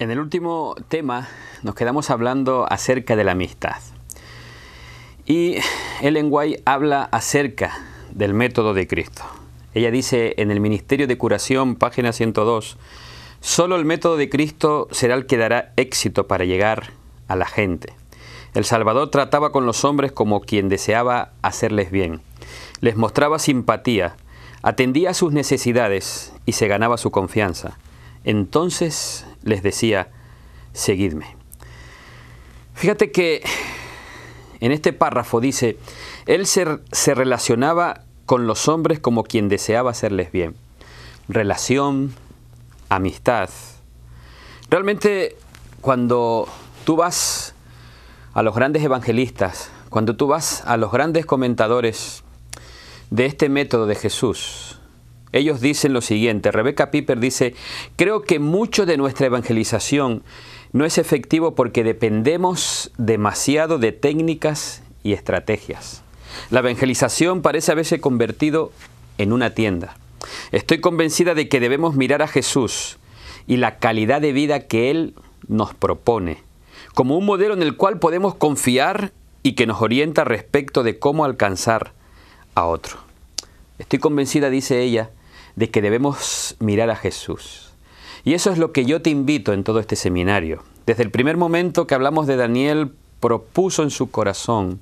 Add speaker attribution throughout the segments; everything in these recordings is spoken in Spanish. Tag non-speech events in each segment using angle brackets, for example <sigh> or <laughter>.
Speaker 1: En el último tema nos quedamos hablando acerca de la amistad. Y Ellen White habla acerca del método de Cristo. Ella dice en el Ministerio de Curación, página 102, Solo el método de Cristo será el que dará éxito para llegar a la gente. El Salvador trataba con los hombres como quien deseaba hacerles bien. Les mostraba simpatía, atendía a sus necesidades y se ganaba su confianza. Entonces les decía, seguidme. Fíjate que en este párrafo dice, él se, se relacionaba con los hombres como quien deseaba hacerles bien. Relación, amistad. Realmente cuando tú vas a los grandes evangelistas, cuando tú vas a los grandes comentadores de este método de Jesús, ellos dicen lo siguiente, Rebeca Piper dice, creo que mucho de nuestra evangelización no es efectivo porque dependemos demasiado de técnicas y estrategias. La evangelización parece haberse convertido en una tienda. Estoy convencida de que debemos mirar a Jesús y la calidad de vida que Él nos propone, como un modelo en el cual podemos confiar y que nos orienta respecto de cómo alcanzar a otro. Estoy convencida, dice ella, de que debemos mirar a Jesús. Y eso es lo que yo te invito en todo este seminario. Desde el primer momento que hablamos de Daniel, propuso en su corazón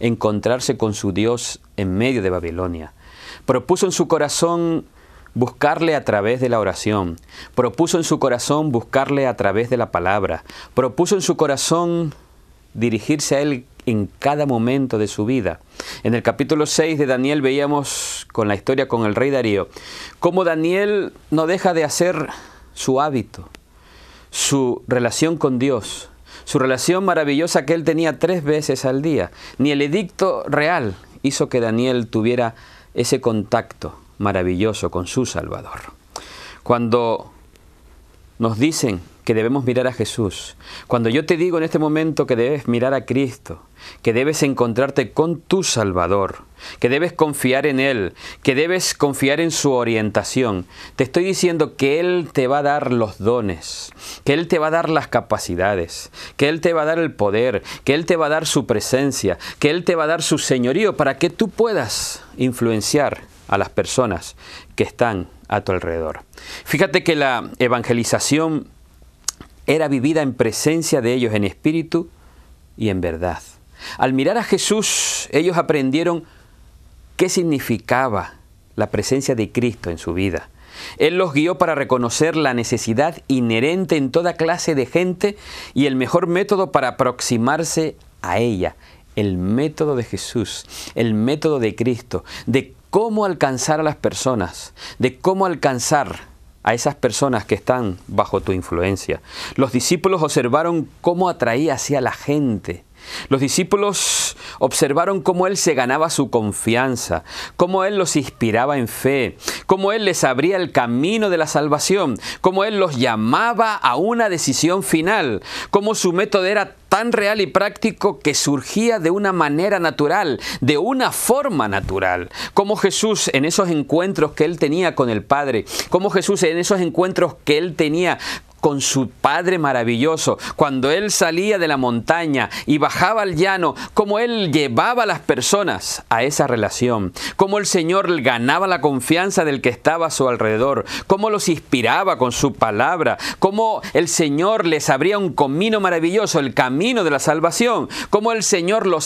Speaker 1: encontrarse con su Dios en medio de Babilonia Propuso en su corazón buscarle a través de la oración. Propuso en su corazón buscarle a través de la palabra. Propuso en su corazón dirigirse a Él en cada momento de su vida. En el capítulo 6 de Daniel veíamos con la historia con el rey Darío, cómo Daniel no deja de hacer su hábito, su relación con Dios, su relación maravillosa que él tenía tres veces al día. Ni el edicto real hizo que Daniel tuviera ese contacto maravilloso con su Salvador. Cuando nos dicen que debemos mirar a Jesús. Cuando yo te digo en este momento que debes mirar a Cristo, que debes encontrarte con tu Salvador, que debes confiar en Él, que debes confiar en su orientación, te estoy diciendo que Él te va a dar los dones, que Él te va a dar las capacidades, que Él te va a dar el poder, que Él te va a dar su presencia, que Él te va a dar su señorío para que tú puedas influenciar a las personas que están a tu alrededor. Fíjate que la evangelización era vivida en presencia de ellos en espíritu y en verdad. Al mirar a Jesús, ellos aprendieron qué significaba la presencia de Cristo en su vida. Él los guió para reconocer la necesidad inherente en toda clase de gente y el mejor método para aproximarse a ella, el método de Jesús, el método de Cristo, de cómo alcanzar a las personas, de cómo alcanzar a esas personas que están bajo tu influencia. Los discípulos observaron cómo atraía hacia la gente los discípulos observaron cómo Él se ganaba su confianza, cómo Él los inspiraba en fe, cómo Él les abría el camino de la salvación, cómo Él los llamaba a una decisión final, cómo su método era tan real y práctico que surgía de una manera natural, de una forma natural. Como Jesús en esos encuentros que él tenía con el Padre, como Jesús en esos encuentros que él tenía con su Padre maravilloso. Cuando Él salía de la montaña y bajaba al llano, como Él llevaba a las personas a esa relación, como el Señor ganaba la confianza del que estaba a su alrededor, cómo los inspiraba con su palabra, cómo el Señor les abría un camino maravilloso, el camino de la salvación, cómo el Señor los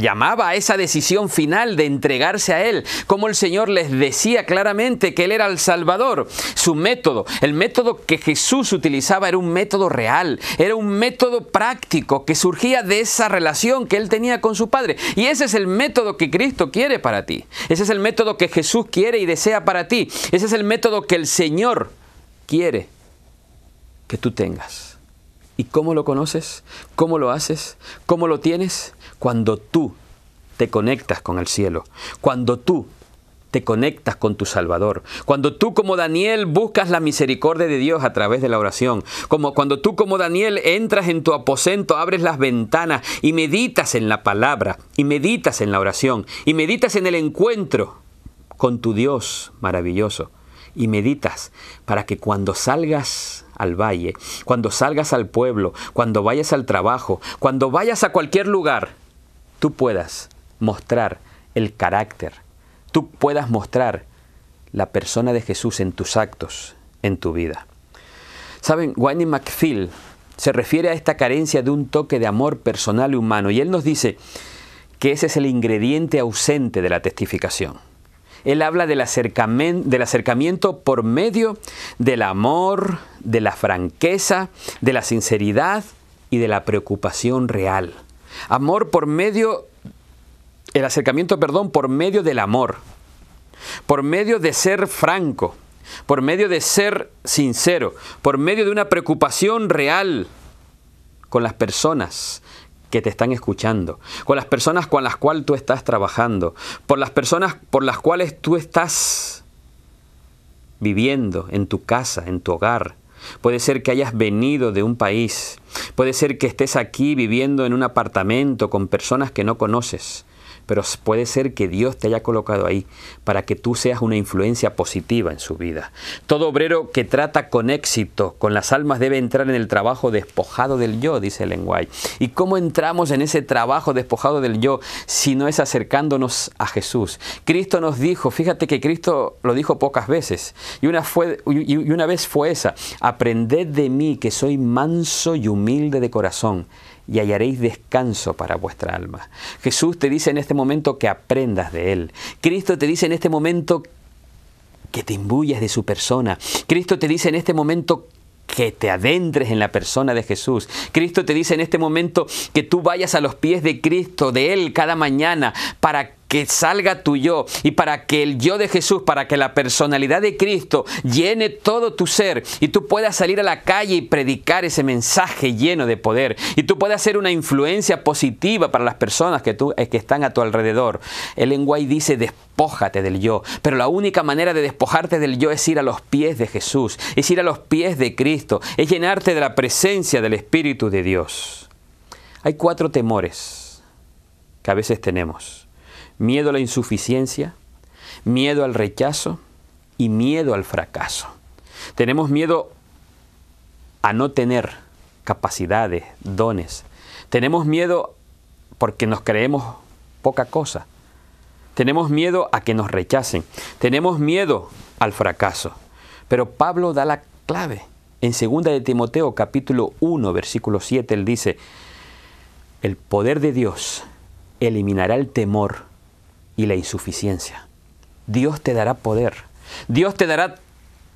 Speaker 1: llamaba a esa decisión final de entregarse a Él, cómo el Señor les decía claramente que Él era el Salvador. Su método, el método que Jesús utilizaba, era un método real, era un método práctico que surgía de esa relación que él tenía con su Padre. Y ese es el método que Cristo quiere para ti. Ese es el método que Jesús quiere y desea para ti. Ese es el método que el Señor quiere que tú tengas. ¿Y cómo lo conoces? ¿Cómo lo haces? ¿Cómo lo tienes? Cuando tú te conectas con el cielo, cuando tú te conectas con tu Salvador. Cuando tú como Daniel buscas la misericordia de Dios a través de la oración. Como cuando tú como Daniel entras en tu aposento, abres las ventanas y meditas en la palabra, y meditas en la oración, y meditas en el encuentro con tu Dios maravilloso. Y meditas para que cuando salgas al valle, cuando salgas al pueblo, cuando vayas al trabajo, cuando vayas a cualquier lugar, tú puedas mostrar el carácter tú puedas mostrar la persona de Jesús en tus actos, en tu vida. Saben, Wayne McPhill se refiere a esta carencia de un toque de amor personal y humano y él nos dice que ese es el ingrediente ausente de la testificación. Él habla del acercamiento, del acercamiento por medio del amor, de la franqueza, de la sinceridad y de la preocupación real. Amor por medio el acercamiento, perdón, por medio del amor, por medio de ser franco, por medio de ser sincero, por medio de una preocupación real con las personas que te están escuchando, con las personas con las cuales tú estás trabajando, por las personas por las cuales tú estás viviendo en tu casa, en tu hogar. Puede ser que hayas venido de un país, puede ser que estés aquí viviendo en un apartamento con personas que no conoces pero puede ser que Dios te haya colocado ahí para que tú seas una influencia positiva en su vida. Todo obrero que trata con éxito con las almas debe entrar en el trabajo despojado del yo, dice el lenguaje. ¿Y cómo entramos en ese trabajo despojado del yo si no es acercándonos a Jesús? Cristo nos dijo, fíjate que Cristo lo dijo pocas veces, y una, fue, y una vez fue esa, aprended de mí que soy manso y humilde de corazón y hallaréis descanso para vuestra alma. Jesús te dice en este momento que aprendas de Él. Cristo te dice en este momento que te imbuyas de su persona. Cristo te dice en este momento que te adentres en la persona de Jesús. Cristo te dice en este momento que tú vayas a los pies de Cristo, de Él, cada mañana, para que salga tu yo y para que el yo de Jesús, para que la personalidad de Cristo llene todo tu ser y tú puedas salir a la calle y predicar ese mensaje lleno de poder y tú puedas ser una influencia positiva para las personas que, tú, eh, que están a tu alrededor. El lenguaje dice despójate del yo, pero la única manera de despojarte del yo es ir a los pies de Jesús, es ir a los pies de Cristo, es llenarte de la presencia del Espíritu de Dios. Hay cuatro temores que a veces tenemos miedo a la insuficiencia, miedo al rechazo y miedo al fracaso. Tenemos miedo a no tener capacidades, dones. Tenemos miedo porque nos creemos poca cosa. Tenemos miedo a que nos rechacen. Tenemos miedo al fracaso. Pero Pablo da la clave. En 2 de Timoteo capítulo 1 versículo 7 él dice, el poder de Dios eliminará el temor y la insuficiencia. Dios te dará poder. Dios te dará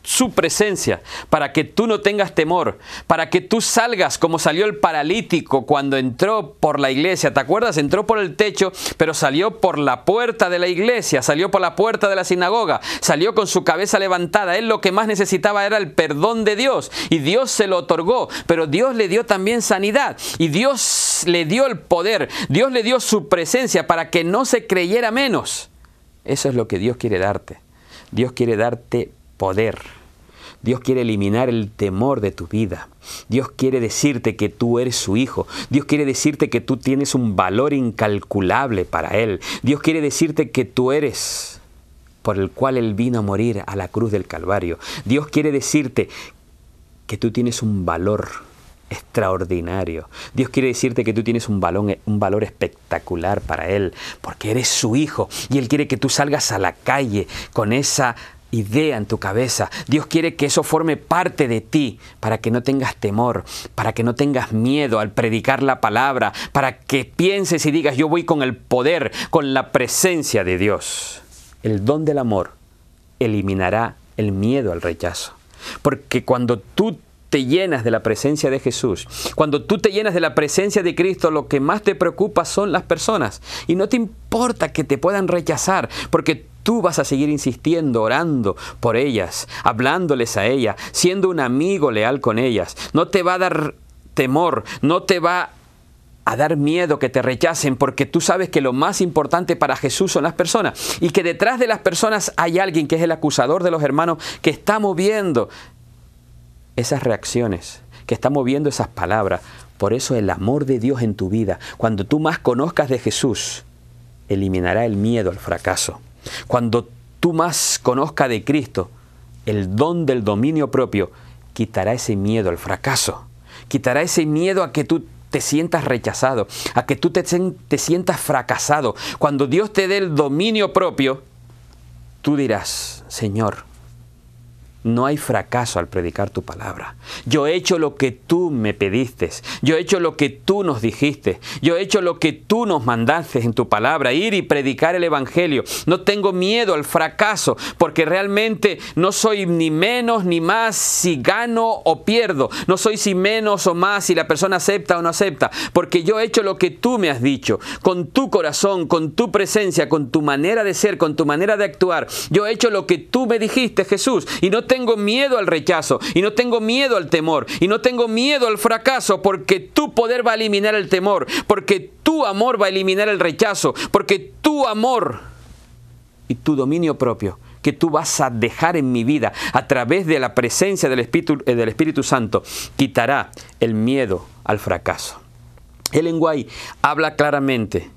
Speaker 1: su presencia, para que tú no tengas temor, para que tú salgas como salió el paralítico cuando entró por la iglesia. ¿Te acuerdas? Entró por el techo, pero salió por la puerta de la iglesia, salió por la puerta de la sinagoga, salió con su cabeza levantada. Él lo que más necesitaba era el perdón de Dios y Dios se lo otorgó, pero Dios le dio también sanidad y Dios le dio el poder, Dios le dio su presencia para que no se creyera menos. Eso es lo que Dios quiere darte. Dios quiere darte poder. Dios quiere eliminar el temor de tu vida. Dios quiere decirte que tú eres su hijo. Dios quiere decirte que tú tienes un valor incalculable para Él. Dios quiere decirte que tú eres por el cual Él vino a morir a la cruz del Calvario. Dios quiere decirte que tú tienes un valor extraordinario. Dios quiere decirte que tú tienes un, un valor espectacular para Él, porque eres su hijo y Él quiere que tú salgas a la calle con esa idea en tu cabeza. Dios quiere que eso forme parte de ti para que no tengas temor, para que no tengas miedo al predicar la palabra, para que pienses y digas yo voy con el poder, con la presencia de Dios. El don del amor eliminará el miedo al rechazo. Porque cuando tú te llenas de la presencia de Jesús, cuando tú te llenas de la presencia de Cristo, lo que más te preocupa son las personas. Y no te importa que te puedan rechazar, porque Tú vas a seguir insistiendo, orando por ellas, hablándoles a ellas, siendo un amigo leal con ellas. No te va a dar temor, no te va a dar miedo que te rechacen, porque tú sabes que lo más importante para Jesús son las personas y que detrás de las personas hay alguien que es el acusador de los hermanos que está moviendo esas reacciones, que está moviendo esas palabras. Por eso el amor de Dios en tu vida, cuando tú más conozcas de Jesús, eliminará el miedo al fracaso. Cuando tú más conozca de Cristo, el don del dominio propio quitará ese miedo al fracaso, quitará ese miedo a que tú te sientas rechazado, a que tú te, te sientas fracasado. Cuando Dios te dé el dominio propio, tú dirás, Señor, no hay fracaso al predicar tu palabra. Yo he hecho lo que tú me pediste. Yo he hecho lo que tú nos dijiste. Yo he hecho lo que tú nos mandaste en tu palabra. Ir y predicar el Evangelio. No tengo miedo al fracaso porque realmente no soy ni menos ni más si gano o pierdo. No soy si menos o más si la persona acepta o no acepta. Porque yo he hecho lo que tú me has dicho. Con tu corazón, con tu presencia, con tu manera de ser, con tu manera de actuar. Yo he hecho lo que tú me dijiste, Jesús. Y no tengo miedo al rechazo y no tengo miedo al temor y no tengo miedo al fracaso porque tu poder va a eliminar el temor, porque tu amor va a eliminar el rechazo, porque tu amor y tu dominio propio que tú vas a dejar en mi vida a través de la presencia del Espíritu, eh, del Espíritu Santo quitará el miedo al fracaso. El enguay habla claramente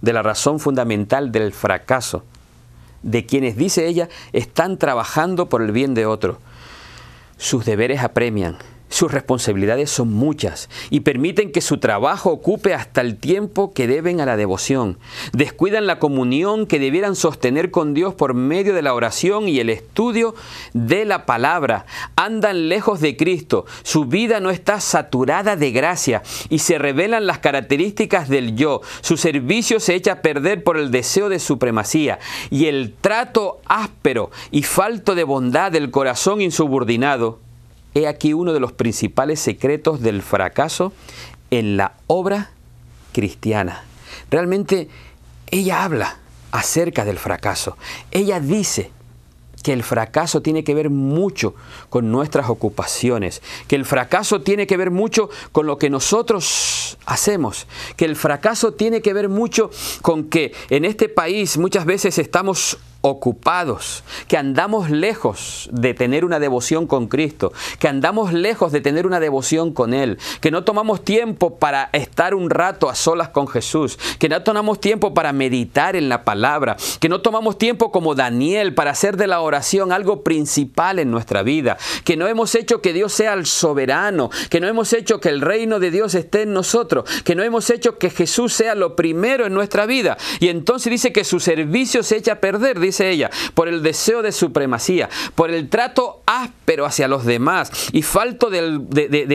Speaker 1: de la razón fundamental del fracaso de quienes, dice ella, están trabajando por el bien de otro. Sus deberes apremian, sus responsabilidades son muchas y permiten que su trabajo ocupe hasta el tiempo que deben a la devoción. Descuidan la comunión que debieran sostener con Dios por medio de la oración y el estudio de la palabra. Andan lejos de Cristo, su vida no está saturada de gracia y se revelan las características del yo. Su servicio se echa a perder por el deseo de supremacía y el trato áspero y falto de bondad del corazón insubordinado He aquí uno de los principales secretos del fracaso en la obra cristiana. Realmente ella habla acerca del fracaso. Ella dice que el fracaso tiene que ver mucho con nuestras ocupaciones, que el fracaso tiene que ver mucho con lo que nosotros hacemos, que el fracaso tiene que ver mucho con que en este país muchas veces estamos ocupados, que andamos lejos de tener una devoción con Cristo, que andamos lejos de tener una devoción con Él, que no tomamos tiempo para estar un rato a solas con Jesús, que no tomamos tiempo para meditar en la palabra, que no tomamos tiempo como Daniel para hacer de la oración algo principal en nuestra vida, que no hemos hecho que Dios sea el soberano, que no hemos hecho que el reino de Dios esté en nosotros, que no hemos hecho que Jesús sea lo primero en nuestra vida. Y entonces dice que su servicio se echa a perder dice ella, por el deseo de supremacía, por el trato áspero hacia los demás y falto de,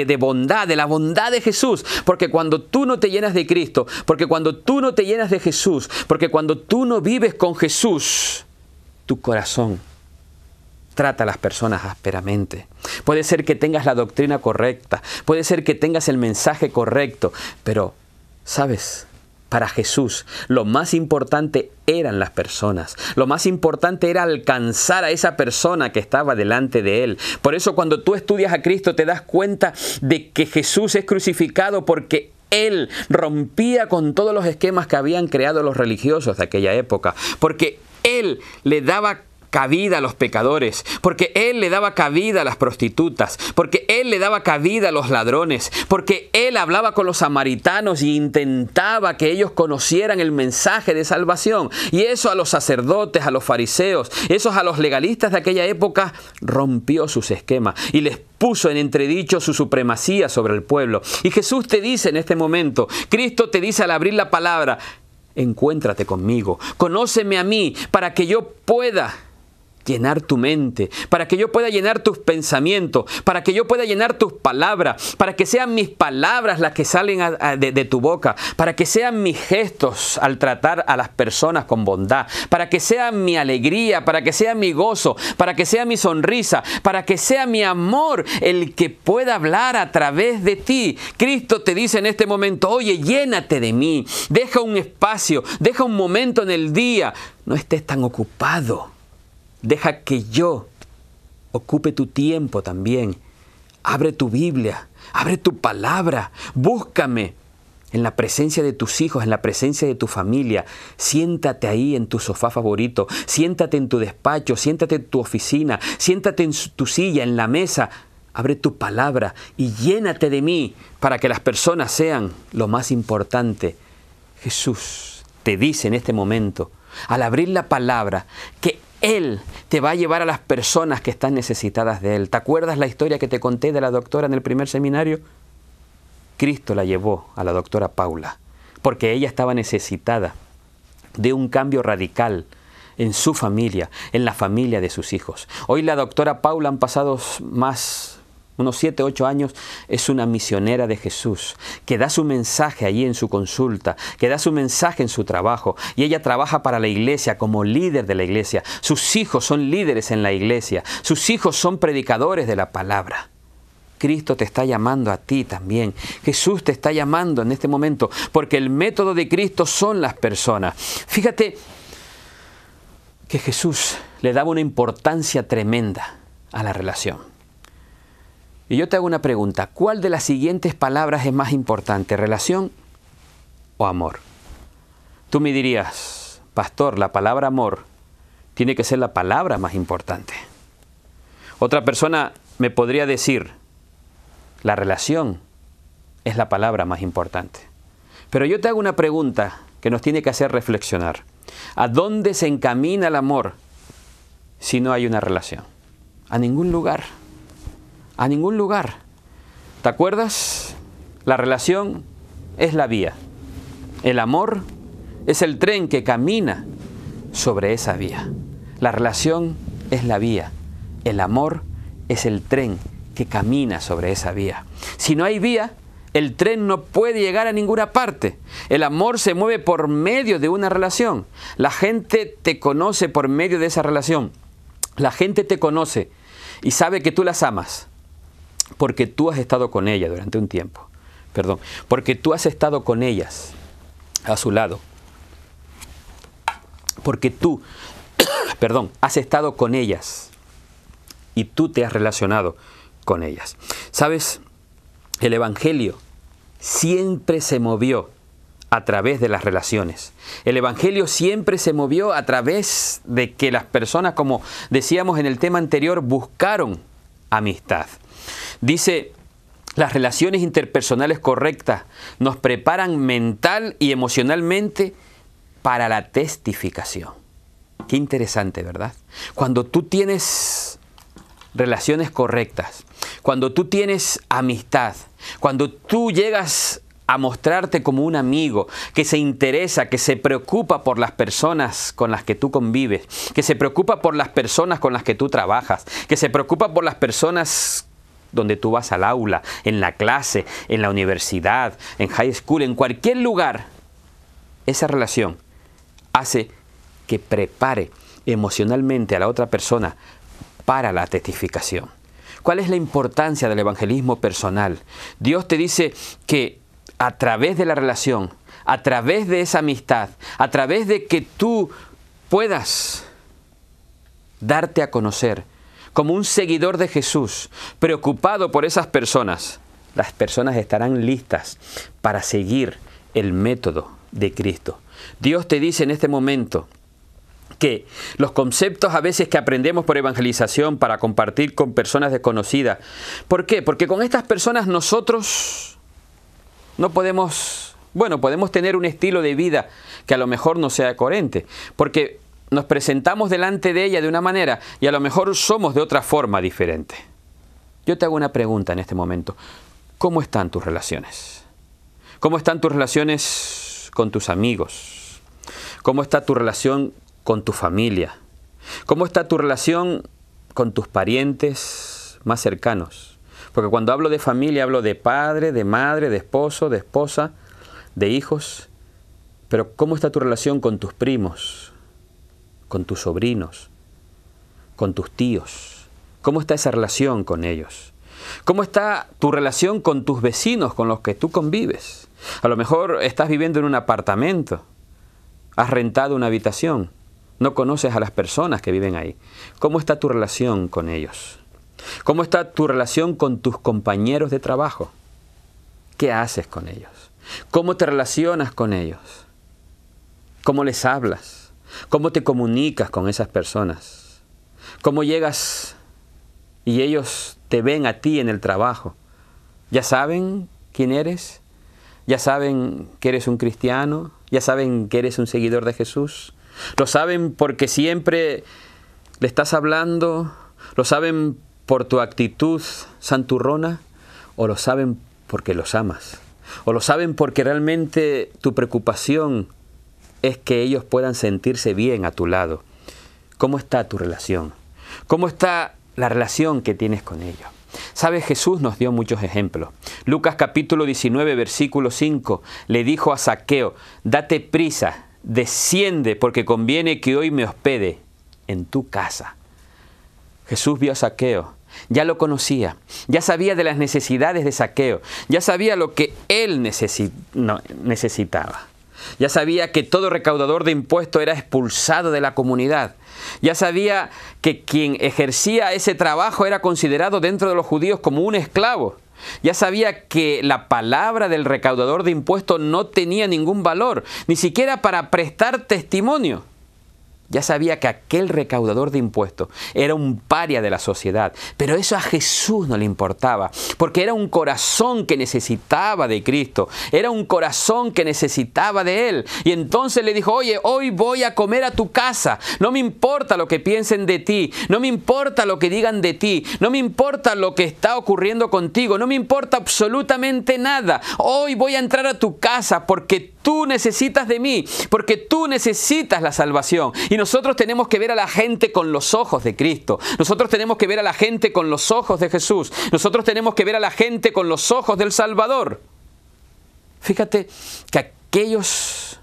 Speaker 1: de, bondad, de la bondad de Jesús. Porque cuando tú no te llenas de Cristo, porque cuando tú no te llenas de Jesús, porque cuando tú no vives con Jesús, tu corazón trata a las personas ásperamente. Puede ser que tengas la doctrina correcta, puede ser que tengas el mensaje correcto, pero, ¿sabes? Para Jesús lo más importante eran las personas, lo más importante era alcanzar a esa persona que estaba delante de él. Por eso cuando tú estudias a Cristo te das cuenta de que Jesús es crucificado porque él rompía con todos los esquemas que habían creado los religiosos de aquella época, porque él le daba cabida a los pecadores, porque Él le daba cabida a las prostitutas, porque Él le daba cabida a los ladrones, porque Él hablaba con los samaritanos e intentaba que ellos conocieran el mensaje de salvación. Y eso a los sacerdotes, a los fariseos, esos a los legalistas de aquella época rompió sus esquemas y les puso en entredicho su supremacía sobre el pueblo. Y Jesús te dice en este momento, Cristo te dice al abrir la palabra, encuéntrate conmigo, conóceme a mí para que yo pueda llenar tu mente, para que yo pueda llenar tus pensamientos, para que yo pueda llenar tus palabras, para que sean mis palabras las que salen de tu boca, para que sean mis gestos al tratar a las personas con bondad, para que sea mi alegría, para que sea mi gozo, para que sea mi sonrisa, para que sea mi amor el que pueda hablar a través de ti. Cristo te dice en este momento, oye, llénate de mí, deja un espacio, deja un momento en el día, no estés tan ocupado Deja que yo ocupe tu tiempo también. Abre tu Biblia, abre tu palabra, búscame en la presencia de tus hijos, en la presencia de tu familia. Siéntate ahí en tu sofá favorito, siéntate en tu despacho, siéntate en tu oficina, siéntate en tu silla, en la mesa. Abre tu palabra y llénate de mí para que las personas sean lo más importante. Jesús te dice en este momento, al abrir la palabra, que él te va a llevar a las personas que están necesitadas de Él. ¿Te acuerdas la historia que te conté de la doctora en el primer seminario? Cristo la llevó a la doctora Paula, porque ella estaba necesitada de un cambio radical en su familia, en la familia de sus hijos. Hoy la doctora Paula han pasado más unos 7, 8 años, es una misionera de Jesús, que da su mensaje allí en su consulta, que da su mensaje en su trabajo, y ella trabaja para la iglesia como líder de la iglesia. Sus hijos son líderes en la iglesia, sus hijos son predicadores de la palabra. Cristo te está llamando a ti también. Jesús te está llamando en este momento, porque el método de Cristo son las personas. Fíjate que Jesús le daba una importancia tremenda a la relación. Y yo te hago una pregunta, ¿cuál de las siguientes palabras es más importante, relación o amor? Tú me dirías, pastor, la palabra amor tiene que ser la palabra más importante. Otra persona me podría decir, la relación es la palabra más importante. Pero yo te hago una pregunta que nos tiene que hacer reflexionar. ¿A dónde se encamina el amor si no hay una relación? A ningún lugar a ningún lugar. ¿Te acuerdas? La relación es la vía. El amor es el tren que camina sobre esa vía. La relación es la vía. El amor es el tren que camina sobre esa vía. Si no hay vía, el tren no puede llegar a ninguna parte. El amor se mueve por medio de una relación. La gente te conoce por medio de esa relación. La gente te conoce y sabe que tú las amas porque tú has estado con ella durante un tiempo. Perdón, porque tú has estado con ellas a su lado. Porque tú, <coughs> perdón, has estado con ellas y tú te has relacionado con ellas. ¿Sabes? El Evangelio siempre se movió a través de las relaciones. El Evangelio siempre se movió a través de que las personas, como decíamos en el tema anterior, buscaron amistad. Dice, las relaciones interpersonales correctas nos preparan mental y emocionalmente para la testificación. Qué interesante, ¿verdad? Cuando tú tienes relaciones correctas, cuando tú tienes amistad, cuando tú llegas a mostrarte como un amigo que se interesa, que se preocupa por las personas con las que tú convives, que se preocupa por las personas con las que tú trabajas, que se preocupa por las personas donde tú vas al aula, en la clase, en la universidad, en high school, en cualquier lugar, esa relación hace que prepare emocionalmente a la otra persona para la testificación. ¿Cuál es la importancia del evangelismo personal? Dios te dice que a través de la relación, a través de esa amistad, a través de que tú puedas darte a conocer, como un seguidor de Jesús, preocupado por esas personas, las personas estarán listas para seguir el método de Cristo. Dios te dice en este momento que los conceptos a veces que aprendemos por evangelización para compartir con personas desconocidas, ¿por qué? Porque con estas personas nosotros no podemos, bueno, podemos tener un estilo de vida que a lo mejor no sea coherente, porque nos presentamos delante de ella de una manera y a lo mejor somos de otra forma diferente. Yo te hago una pregunta en este momento. ¿Cómo están tus relaciones? ¿Cómo están tus relaciones con tus amigos? ¿Cómo está tu relación con tu familia? ¿Cómo está tu relación con tus parientes más cercanos? Porque cuando hablo de familia hablo de padre, de madre, de esposo, de esposa, de hijos. Pero ¿cómo está tu relación con tus primos, con tus sobrinos, con tus tíos? ¿Cómo está esa relación con ellos? ¿Cómo está tu relación con tus vecinos con los que tú convives? A lo mejor estás viviendo en un apartamento, has rentado una habitación, no conoces a las personas que viven ahí. ¿Cómo está tu relación con ellos? ¿Cómo está tu relación con tus compañeros de trabajo? ¿Qué haces con ellos? ¿Cómo te relacionas con ellos? ¿Cómo les hablas? ¿Cómo te comunicas con esas personas? ¿Cómo llegas y ellos te ven a ti en el trabajo? ¿Ya saben quién eres? ¿Ya saben que eres un cristiano? ¿Ya saben que eres un seguidor de Jesús? Lo saben porque siempre le estás hablando, lo saben por tu actitud santurrona, o lo saben porque los amas, o lo saben porque realmente tu preocupación es que ellos puedan sentirse bien a tu lado. ¿Cómo está tu relación? ¿Cómo está la relación que tienes con ellos? Sabes, Jesús nos dio muchos ejemplos. Lucas capítulo 19, versículo 5, le dijo a Saqueo, date prisa, desciende, porque conviene que hoy me hospede en tu casa. Jesús vio a Saqueo, ya lo conocía, ya sabía de las necesidades de Saqueo, ya sabía lo que él necesitaba ya sabía que todo recaudador de impuestos era expulsado de la comunidad, ya sabía que quien ejercía ese trabajo era considerado dentro de los judíos como un esclavo. Ya sabía que la palabra del recaudador de impuestos no tenía ningún valor, ni siquiera para prestar testimonio. Ya sabía que aquel recaudador de impuestos era un paria de la sociedad, pero eso a Jesús no le importaba, porque era un corazón que necesitaba de Cristo, era un corazón que necesitaba de Él. Y entonces le dijo, oye, hoy voy a comer a tu casa, no me importa lo que piensen de ti, no me importa lo que digan de ti, no me importa lo que está ocurriendo contigo, no me importa absolutamente nada, hoy voy a entrar a tu casa porque tú necesitas de mí, porque tú necesitas la salvación. Y nosotros tenemos que ver a la gente con los ojos de Cristo. Nosotros tenemos que ver a la gente con los ojos de Jesús. Nosotros tenemos que ver a la gente con los ojos del Salvador. Fíjate que aquellos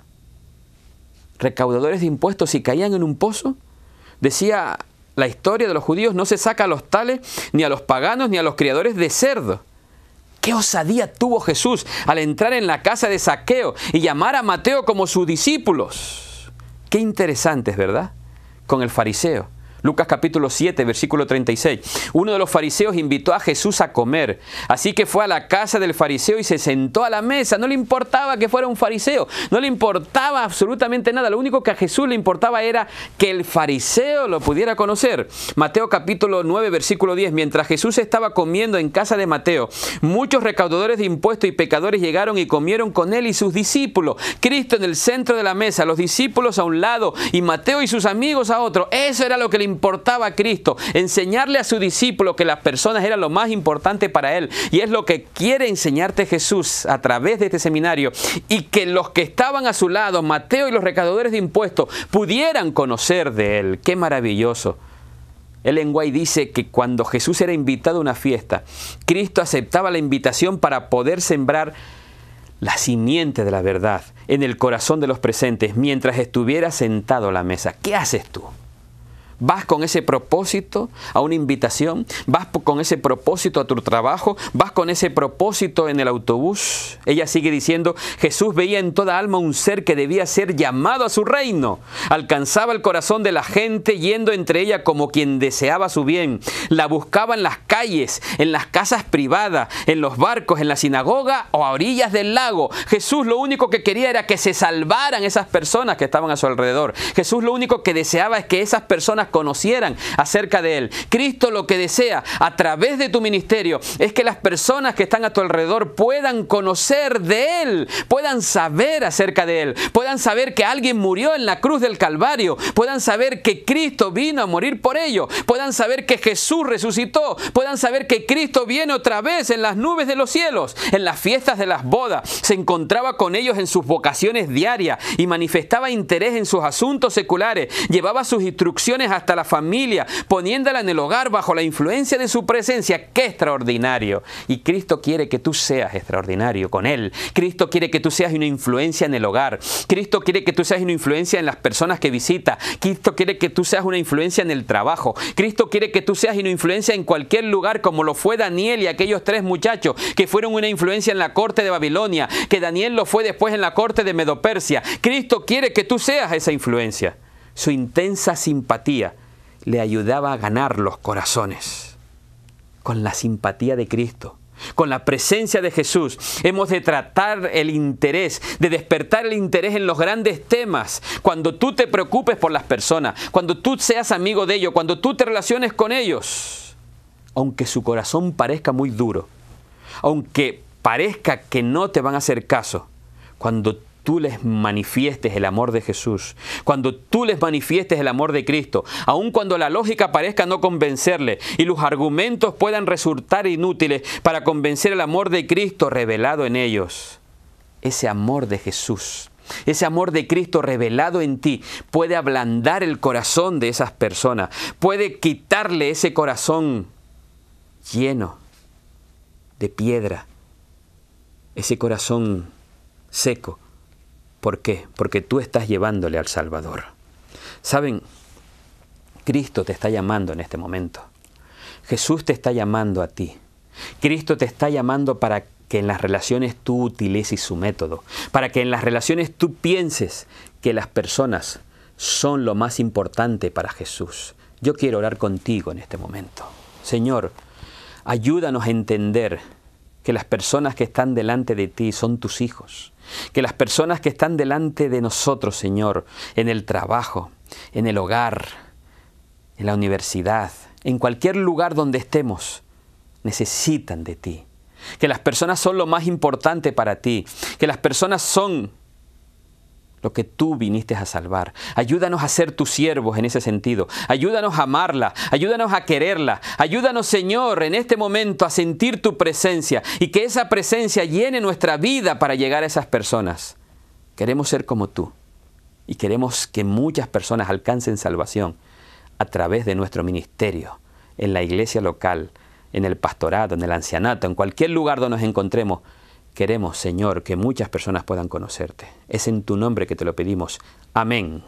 Speaker 1: recaudadores de impuestos, si caían en un pozo, decía la historia de los judíos, no se saca a los tales, ni a los paganos, ni a los criadores de cerdo. Qué osadía tuvo Jesús al entrar en la casa de Saqueo y llamar a Mateo como sus discípulos. Qué interesante, ¿verdad? Con el fariseo. Lucas capítulo 7, versículo 36. Uno de los fariseos invitó a Jesús a comer, así que fue a la casa del fariseo y se sentó a la mesa. No le importaba que fuera un fariseo, no le importaba absolutamente nada. Lo único que a Jesús le importaba era que el fariseo lo pudiera conocer. Mateo capítulo 9, versículo 10. Mientras Jesús estaba comiendo en casa de Mateo, muchos recaudadores de impuestos y pecadores llegaron y comieron con él y sus discípulos. Cristo en el centro de la mesa, los discípulos a un lado y Mateo y sus amigos a otro. Eso era lo que le importaba a Cristo. Enseñarle a su discípulo que las personas eran lo más importante para él. Y es lo que quiere enseñarte Jesús a través de este seminario. Y que los que estaban a su lado, Mateo y los recaudadores de impuestos, pudieran conocer de él. Qué maravilloso. El lenguaje dice que cuando Jesús era invitado a una fiesta, Cristo aceptaba la invitación para poder sembrar la simiente de la verdad en el corazón de los presentes mientras estuviera sentado a la mesa. ¿Qué haces tú? Vas con ese propósito a una invitación, vas con ese propósito a tu trabajo, vas con ese propósito en el autobús. Ella sigue diciendo, Jesús veía en toda alma un ser que debía ser llamado a su reino. Alcanzaba el corazón de la gente yendo entre ella como quien deseaba su bien. La buscaba en las calles, en las casas privadas, en los barcos, en la sinagoga o a orillas del lago. Jesús lo único que quería era que se salvaran esas personas que estaban a su alrededor. Jesús lo único que deseaba es que esas personas conocieran acerca de Él. Cristo lo que desea a través de tu ministerio es que las personas que están a tu alrededor puedan conocer de Él, puedan saber acerca de Él, puedan saber que alguien murió en la cruz del Calvario, puedan saber que Cristo vino a morir por ellos, puedan saber que Jesús resucitó, puedan saber que Cristo viene otra vez en las nubes de los cielos, en las fiestas de las bodas, se encontraba con ellos en sus vocaciones diarias y manifestaba interés en sus asuntos seculares, llevaba sus instrucciones a hasta la familia, poniéndola en el hogar bajo la influencia de su presencia. ¡Qué extraordinario! Y Cristo quiere que tú seas extraordinario con Él. Cristo quiere que tú seas una influencia en el hogar. Cristo quiere que tú seas una influencia en las personas que visitas. Cristo quiere que tú seas una influencia en el trabajo. Cristo quiere que tú seas una influencia en cualquier lugar como lo fue Daniel y aquellos tres muchachos que fueron una influencia en la corte de Babilonia, que Daniel lo fue después en la corte de Medopersia. Cristo quiere que tú seas esa influencia. Su intensa simpatía le ayudaba a ganar los corazones. Con la simpatía de Cristo, con la presencia de Jesús, hemos de tratar el interés, de despertar el interés en los grandes temas. Cuando tú te preocupes por las personas, cuando tú seas amigo de ellos, cuando tú te relaciones con ellos, aunque su corazón parezca muy duro, aunque parezca que no te van a hacer caso, cuando tú les manifiestes el amor de Jesús, cuando tú les manifiestes el amor de Cristo, aun cuando la lógica parezca no convencerle y los argumentos puedan resultar inútiles para convencer el amor de Cristo revelado en ellos, ese amor de Jesús, ese amor de Cristo revelado en ti puede ablandar el corazón de esas personas, puede quitarle ese corazón lleno de piedra, ese corazón seco ¿Por qué? Porque tú estás llevándole al Salvador. Saben, Cristo te está llamando en este momento. Jesús te está llamando a ti. Cristo te está llamando para que en las relaciones tú utilices su método, para que en las relaciones tú pienses que las personas son lo más importante para Jesús. Yo quiero orar contigo en este momento. Señor, ayúdanos a entender que las personas que están delante de ti son tus hijos que las personas que están delante de nosotros, Señor, en el trabajo, en el hogar, en la universidad, en cualquier lugar donde estemos, necesitan de ti. Que las personas son lo más importante para ti. Que las personas son lo que tú viniste a salvar. Ayúdanos a ser tus siervos en ese sentido. Ayúdanos a amarla, ayúdanos a quererla. Ayúdanos, Señor, en este momento a sentir tu presencia y que esa presencia llene nuestra vida para llegar a esas personas. Queremos ser como tú y queremos que muchas personas alcancen salvación a través de nuestro ministerio, en la iglesia local, en el pastorado, en el ancianato, en cualquier lugar donde nos encontremos Queremos, Señor, que muchas personas puedan conocerte. Es en tu nombre que te lo pedimos. Amén.